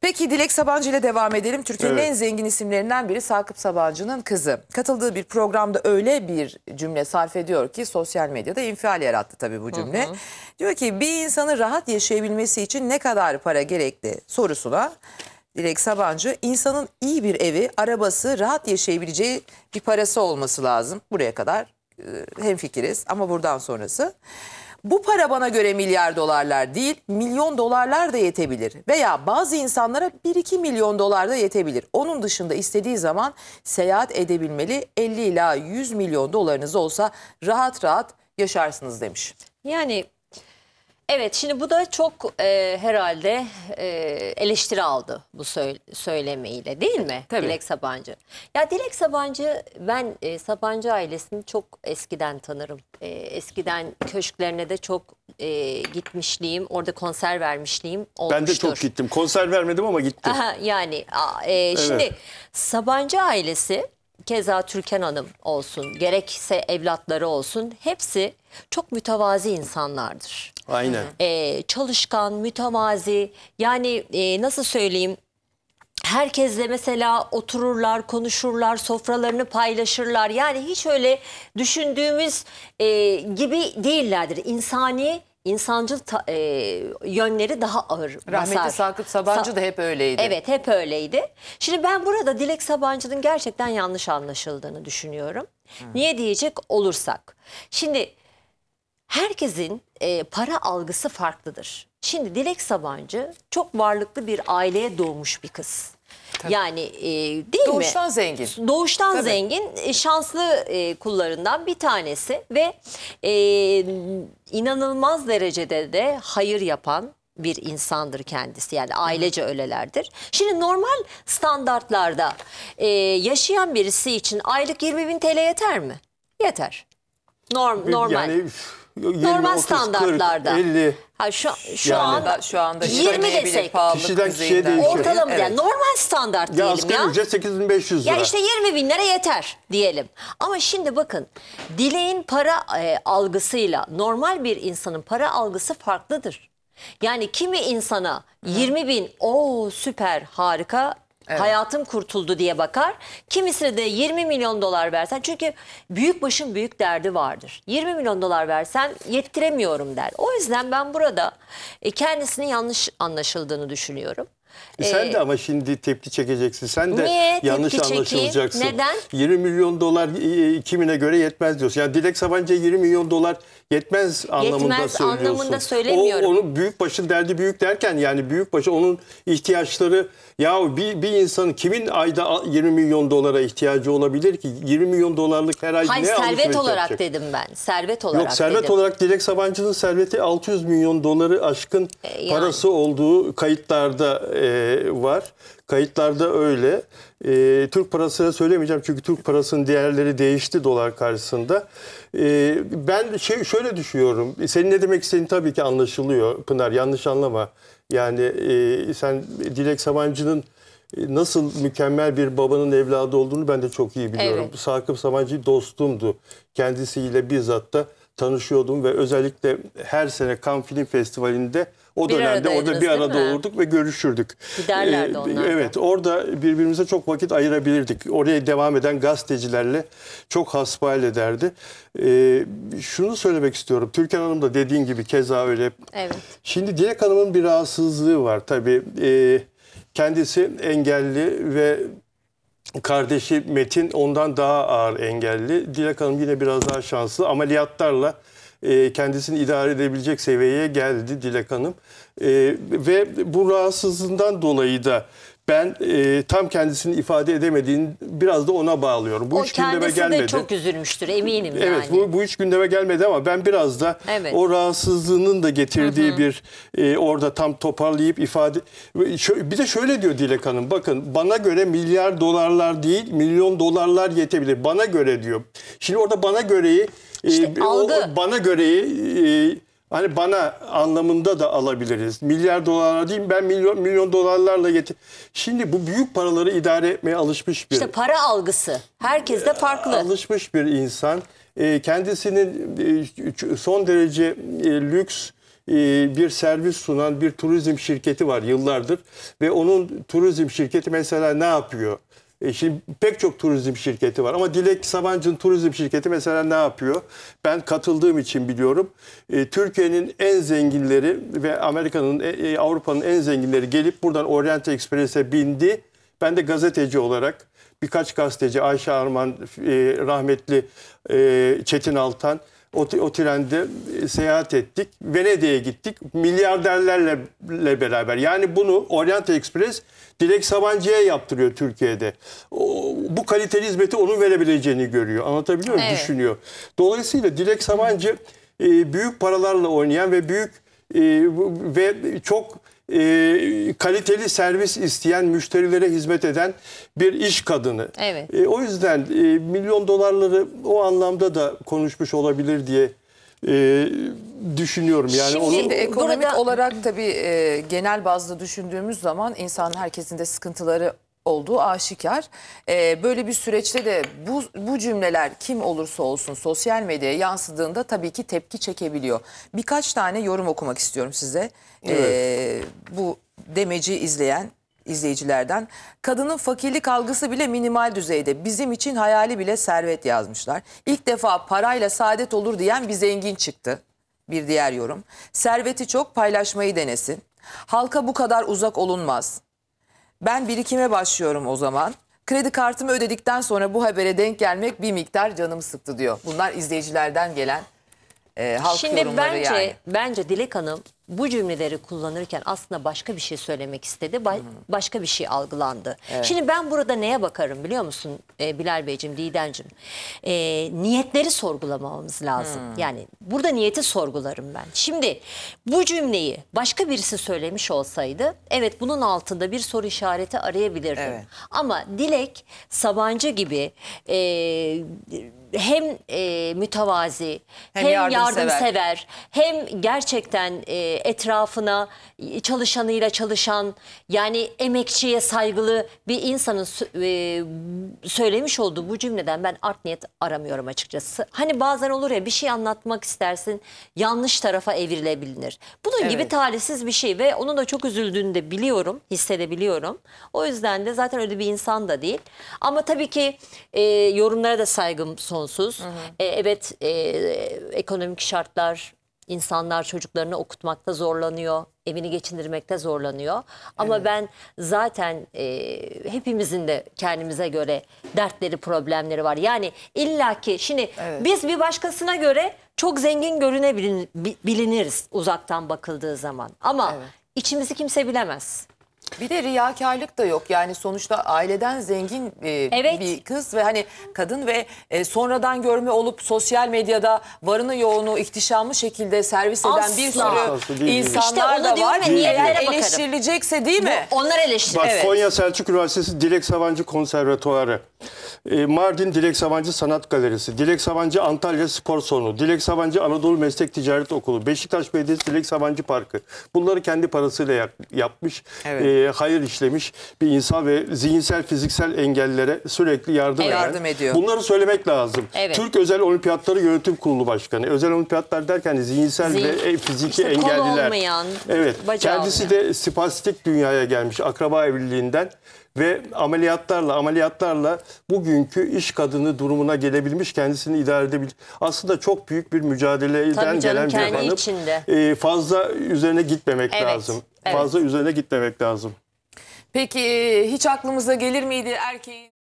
Peki Dilek Sabancı ile devam edelim. Türkiye'nin evet. en zengin isimlerinden biri Sakıp Sabancı'nın kızı. Katıldığı bir programda öyle bir cümle sarf ediyor ki sosyal medyada infial yarattı tabii bu cümle. Hı hı. Diyor ki bir insanı rahat yaşayabilmesi için ne kadar para gerekli sorusuna Dilek Sabancı insanın iyi bir evi, arabası, rahat yaşayabileceği bir parası olması lazım. Buraya kadar hem fikiriz ama buradan sonrası. Bu para bana göre milyar dolarlar değil, milyon dolarlar da yetebilir. Veya bazı insanlara 1-2 milyon dolar da yetebilir. Onun dışında istediği zaman seyahat edebilmeli. 50 ila 100 milyon dolarınız olsa rahat rahat yaşarsınız demiş. Yani Evet şimdi bu da çok e, herhalde e, eleştiri aldı bu söyle, söylemiyle değil mi Tabii. Dilek Sabancı? Ya Dilek Sabancı ben e, Sabancı ailesini çok eskiden tanırım. E, eskiden köşklerine de çok e, gitmişliğim orada konser vermişliğim olmuştur. Ben de çok gittim konser vermedim ama gittim. Aha, yani a, e, şimdi evet. Sabancı ailesi keza Türkan Hanım olsun, gerekse evlatları olsun hepsi çok mütevazi insanlardır. Aynen. Ee, çalışkan, mütevazi yani e, nasıl söyleyeyim herkesle mesela otururlar, konuşurlar, sofralarını paylaşırlar. Yani hiç öyle düşündüğümüz e, gibi değillerdir. İnsani insancıl ta, e, yönleri daha ağır Rahmetli basar. Sakıp Sabancı Sa da hep öyleydi. Evet hep öyleydi. Şimdi ben burada Dilek Sabancı'nın gerçekten yanlış anlaşıldığını düşünüyorum. Hı. Niye diyecek olursak. Şimdi herkesin e, para algısı farklıdır. Şimdi Dilek Sabancı çok varlıklı bir aileye doğmuş bir kız. Tabii. Yani e, değil Doğuştan mi? Doğuştan zengin. Doğuştan Tabii. zengin, e, şanslı e, kullarından bir tanesi ve e, inanılmaz derecede de hayır yapan bir insandır kendisi. Yani ailece ölelerdir. Şimdi normal standartlarda e, yaşayan birisi için aylık 20 bin TL yeter mi? Yeter. Norm, normal. Yani, 20, normal 30, standartlarda. 40, 50 Ha şu şu Yani- an şu anda 20 işlemeyebilir, desek. Kişiden kişiye düzeyinden. ortalama Evet. yani normal standart Ya diyelim asgari ya. ücret 8500 lira. Ya işte 20 bin lira yeter diyelim. Ama şimdi bakın dileğin para e, algısıyla normal bir insanın para algısı farklıdır. Yani kimi insana 20 bin o süper harika Evet. Hayatım kurtuldu diye bakar. Kimisine de 20 milyon dolar versen çünkü büyük başın büyük derdi vardır. 20 milyon dolar versen yettiremiyorum der. O yüzden ben burada e, kendisini yanlış anlaşıldığını düşünüyorum. E, sen ee, de ama şimdi tepki çekeceksin. Sen de yanlış tepki anlaşılacaksın. Neden? 20 milyon dolar e, kimine göre yetmez diyorsun. Yani Dilek Sabancı'ya 20 milyon dolar yetmez anlamında yetmez söylüyorsun. Yetmez anlamında söylemiyorum. O, onun büyük büyükbaşın derdi büyük derken yani büyük büyükbaşı onun ihtiyaçları ya bir, bir insanın kimin ayda 20 milyon dolara ihtiyacı olabilir ki? 20 milyon dolarlık her ay Hayır, ne servet olarak yapacak? dedim ben. Servet olarak Yok servet dedim. olarak Dilek Sabancı'nın serveti 600 milyon doları aşkın e, yani. parası olduğu kayıtlarda e, e, var. Kayıtlarda öyle. E, Türk parasını söylemeyeceğim çünkü Türk parasının değerleri değişti dolar karşısında. E, ben şey şöyle düşünüyorum. Senin ne demek istediğin tabii ki anlaşılıyor Pınar. Yanlış anlama. Yani e, sen Dilek Sabancı'nın e, nasıl mükemmel bir babanın evladı olduğunu ben de çok iyi biliyorum. Evet. Sakıp Sabancı dostumdu. Kendisiyle bizzat da tanışıyordum ve özellikle her sene Cannes Film Festivali'nde o bir dönemde orada bir arada olurduk ve görüşürdük. Giderlerdi ee, onlar. Evet orada birbirimize çok vakit ayırabilirdik. Oraya devam eden gazetecilerle çok hasbihal ederdi. Ee, şunu söylemek istiyorum. Türkan Hanım da dediğin gibi keza öyle. Evet. Şimdi Dilek Hanım'ın bir rahatsızlığı var tabii. Ee, kendisi engelli ve Kardeşi Metin ondan daha ağır engelli. Dilek Hanım yine biraz daha şanslı. Ameliyatlarla e, kendisini idare edebilecek seviyeye geldi Dilek Hanım. E, ve bu rahatsızlığından dolayı da ben e, tam kendisini ifade edemediğini biraz da ona bağlıyorum. Bu o hiç gündeme gelmedi. de çok üzülmüştür eminim evet, yani. Evet bu, bu hiç gündeme gelmedi ama ben biraz da evet. o rahatsızlığının da getirdiği hı hı. bir e, orada tam toparlayıp ifade... Bir de şöyle diyor Dilek Hanım bakın bana göre milyar dolarlar değil milyon dolarlar yetebilir. Bana göre diyor. Şimdi orada bana göreyi işte ee, algı. O, bana göre e, hani bana anlamında da alabiliriz. Milyar dolarlar değil ben milyon, milyon dolarlarla getir. Şimdi bu büyük paraları idare etmeye alışmış bir. İşte para algısı. Herkes de farklı. E, alışmış bir insan. E, kendisinin e, son derece e, lüks, e, bir servis sunan bir turizm şirketi var yıllardır ve onun turizm şirketi mesela ne yapıyor? E, şimdi pek çok turizm şirketi var ama Dilek Sabancı'nın turizm şirketi mesela ne yapıyor? Ben katıldığım için biliyorum. E, Türkiye'nin en zenginleri ve Amerika'nın, e, Avrupa'nın en zenginleri gelip buradan Orient Express'e bindi. Ben de gazeteci olarak birkaç gazeteci Ayşe Arman, rahmetli Çetin Altan o, o trende e, seyahat ettik. Venedik'e gittik. Milyarderlerle beraber. Yani bunu Orient Express Dilek Sabancı'ya yaptırıyor Türkiye'de. O, bu kaliteli hizmeti onun verebileceğini görüyor. Anlatabiliyor muyum? Evet. Düşünüyor. Dolayısıyla Dilek Sabancı e, büyük paralarla oynayan ve büyük e, ve çok e, kaliteli servis isteyen müşterilere hizmet eden bir iş kadını. Evet. E, o yüzden e, milyon dolarları o anlamda da konuşmuş olabilir diye e, düşünüyorum. Yani Şimdi onun... E, ekonomik burada... olarak tabii e, genel bazda düşündüğümüz zaman insan herkesin de sıkıntıları olduğu aşikar. E, böyle bir süreçte de bu, bu cümleler kim olursa olsun sosyal medyaya yansıdığında tabii ki tepki çekebiliyor. Birkaç tane yorum okumak istiyorum size. Ee, evet. bu demeci izleyen izleyicilerden. Kadının fakirlik algısı bile minimal düzeyde. Bizim için hayali bile servet yazmışlar. İlk defa parayla saadet olur diyen bir zengin çıktı. Bir diğer yorum. Serveti çok paylaşmayı denesin. Halka bu kadar uzak olunmaz. Ben birikime başlıyorum o zaman. Kredi kartımı ödedikten sonra bu habere denk gelmek bir miktar canımı sıktı diyor. Bunlar izleyicilerden gelen e, halk Şimdi yorumları bence yani. bence Dilek Hanım bu cümleleri kullanırken aslında başka bir şey söylemek istedi. Ba başka bir şey algılandı. Evet. Şimdi ben burada neye bakarım biliyor musun e, Bilal Beyciğim, Didemciğim? E, niyetleri sorgulamamız lazım. Hmm. Yani burada niyeti sorgularım ben. Şimdi bu cümleyi başka birisi söylemiş olsaydı evet bunun altında bir soru işareti arayabilirdim. Evet. Ama Dilek Sabancı gibi... E, hem e, mütevazi hem, hem yardımsever. yardımsever hem gerçekten e, etrafına e, çalışanıyla çalışan yani emekçiye saygılı bir insanın e, söylemiş olduğu bu cümleden ben art niyet aramıyorum açıkçası. Hani bazen olur ya bir şey anlatmak istersin yanlış tarafa evrilebilir. Bunun evet. gibi talihsiz bir şey ve onun da çok üzüldüğünü de biliyorum hissedebiliyorum. O yüzden de zaten öyle bir insan da değil ama tabii ki e, yorumlara da saygım son sonsuz. Hı hı. E, evet e, ekonomik şartlar insanlar çocuklarını okutmakta zorlanıyor, evini geçindirmekte zorlanıyor. Ama evet. ben zaten e, hepimizin de kendimize göre dertleri, problemleri var. Yani illaki şimdi evet. biz bir başkasına göre çok zengin görünebiliniriz uzaktan bakıldığı zaman. Ama evet. içimizi kimse bilemez. Bir de riyakarlık da yok. Yani sonuçta aileden zengin e, Evet. bir kız ve hani kadın ve e, sonradan görme olup sosyal medyada varını yoğunu ihtişamlı şekilde servis eden bir Asla. Asla sürü değil. İşte insanlar da var. diyorum ya, niyetlere Eğer eleştirilecekse değil mi? Onlar eleştirir. Bak Evet. Konya Selçuk Üniversitesi Dilek Savancı Konservatuarı. E, Mardin Dilek Sabancı Sanat Galerisi, Dilek Sabancı Antalya Spor Salonu, Dilek Sabancı Anadolu Meslek Ticaret Okulu, Beşiktaş Belediyesi Dilek Sabancı Parkı. Bunları kendi parasıyla yapmış, evet. e, hayır işlemiş bir insan ve zihinsel, fiziksel engellere sürekli yardım, e, yardım ediyor. Bunları söylemek lazım. Evet. Türk Özel Olimpiyatları Yönetim Kurulu Başkanı. Özel Olimpiyatlar derken zihinsel Zihin, ve fiziki işte engelliler. olmayan, evet. Kendisi olmayan. de spastik dünyaya gelmiş akraba evliliğinden ve ameliyatlarla ameliyatlarla bugünkü iş kadını durumuna gelebilmiş kendisini idare edebil. Aslında çok büyük bir mücadeleden gelen bir hanım. Içinde. E, fazla üzerine gitmemek evet, lazım. Evet. Fazla üzerine gitmemek lazım. Peki hiç aklımıza gelir miydi erkeğin